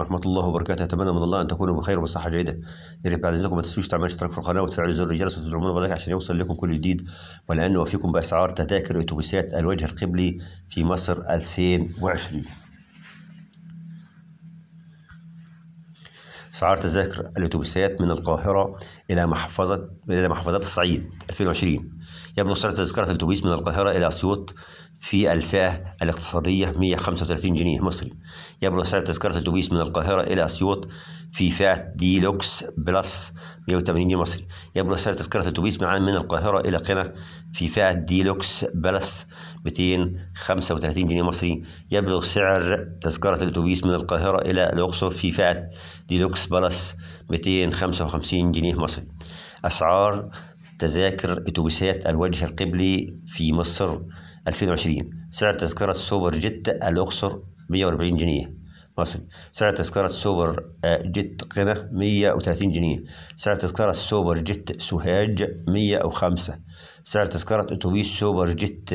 ورحمة الله وبركاته أتمنى من الله أن تكونوا بخير وبصحة جيدة يا ريت بعد إذنكم ما تنسوش تعملوا اشتراك في القناة وتفعلوا زر الجرس وتدعمونا بذلك عشان يوصل لكم كل جديد ولأن نوفيكم بأسعار تذاكر أتوبيسات الوجه القبلي في مصر 2020 أسعار تذاكر الأتوبيسات من القاهرة إلى محافظة إلى محافظات الصعيد 2020 يبلغ سعر تذكرة الأتوبيس من القاهرة إلى أسيوط في الفئة الاقتصادية 135 جنيه مصري يبلغ سعر تذكرة الأتوبيس من القاهرة إلى أسيوط في فئة دي لوكس بلس 180 جنيه مصري يبلغ سعر تذكرة الأتوبيس معا من القاهرة إلى قنا في فئة دي لوكس بلس 235 جنيه مصري يبلغ سعر تذكرة الأتوبيس من القاهرة إلى الأقصر في فئة دي لوكس بلس 255 جنيه مصري أسعار تذاكر أتوبيسات الوجه القبلي في مصر 2020 سعر تذكرة سوبر جيت الأقصر 140 جنيه مصري سعر تذكرة سوبر آه، جيت قنا 130 جنيه سعر تذكرة سوبر جيت سوهاج 105 سعر تذكرة أتوبيس سوبر جيت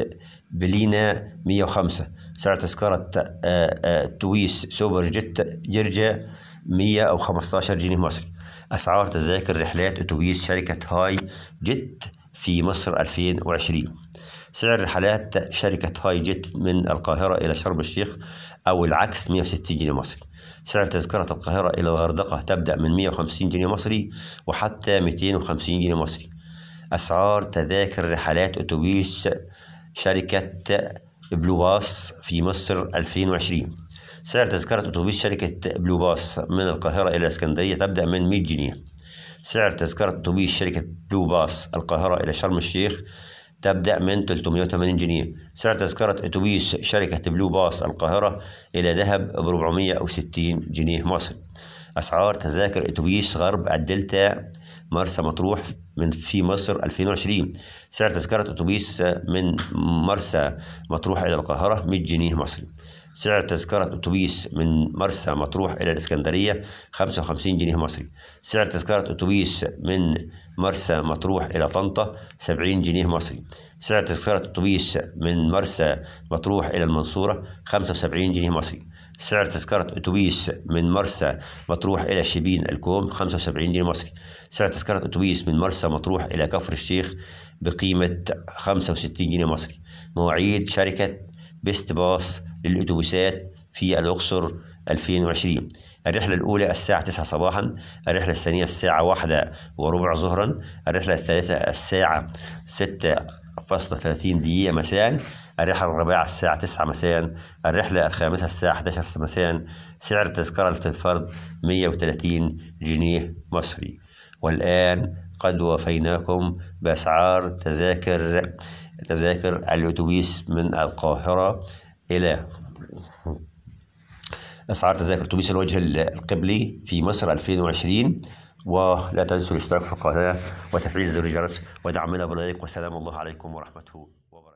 بلينا 105 سعر تذكرة آه، آه، تويس سوبر جيت جرجا 115 جنيه مصري أسعار تذاكر رحلات أتوبيس شركة هاي جيت في مصر 2020 سعر رحلات شركة هاي جيت من القاهرة إلى شرم الشيخ أو العكس 160 جنيه مصري سعر تذكرة القاهرة إلى الغردقة تبدأ من 150 جنيه مصري وحتى 250 جنيه مصري أسعار تذاكر رحلات أتوبيس شركة بلو باص في مصر 2020 سعر تذكرة أتوبيس شركة بلو باص من القاهرة إلى الإسكندرية تبدأ من 100 جنيه سعر تذكرة أتوبيس شركة بلو باص القاهرة إلى شرم الشيخ تبدأ من 380 جنيه سعر تذكرة أتوبيس شركة بلو باص القاهرة إلى ذهب ب 460 جنيه مصري أسعار تذاكر أتوبيس غرب الدلتا مرسى مطروح من في مصر 2020 سعر تذكرة أتوبيس من مرسى مطروح إلى القاهرة 100 جنيه مصري سعر تذكرة أتوبيس من مرسى مطروح إلى الإسكندرية 55 جنيه مصري سعر تذكرة أتوبيس من مرسى مطروح إلى طنطا 70 جنيه مصري سعر تذكرة أتوبيس من مرسى مطروح إلى المنصورة 75 جنيه مصري سعر تذكرة أتوبيس من مرسى مطروح إلى شبين الكوم 75 جنيه مصري سعر تذكرة أتوبيس من مرسى مطروح إلى كفر الشيخ بقيمة 65 جنيه مصري مواعيد شركة بيست باص للأتوبيسات في الأقصر 2020 الرحلة الأولى الساعة 9 صباحا الرحلة الثانية الساعة واحدة وربع ظهرا الرحلة الثالثة الساعة 6 فاصلة 30 دقيقة مساء الرحلة الرابعة الساعة 9 مساء الرحلة الخامسة الساعة 11 مساء سعر التذكرة للفرد 130 جنيه مصري والآن قد وفيناكم بأسعار تذاكر تذاكر الأتوبيس من القاهرة إلى أسعار تذاكر أتوبيس الوجه القبلي في مصر 2020 ولا تنسوا الاشتراك في القناة وتفعيل زر الجرس ودعمنا بلايك والسلام الله عليكم ورحمة وبركاته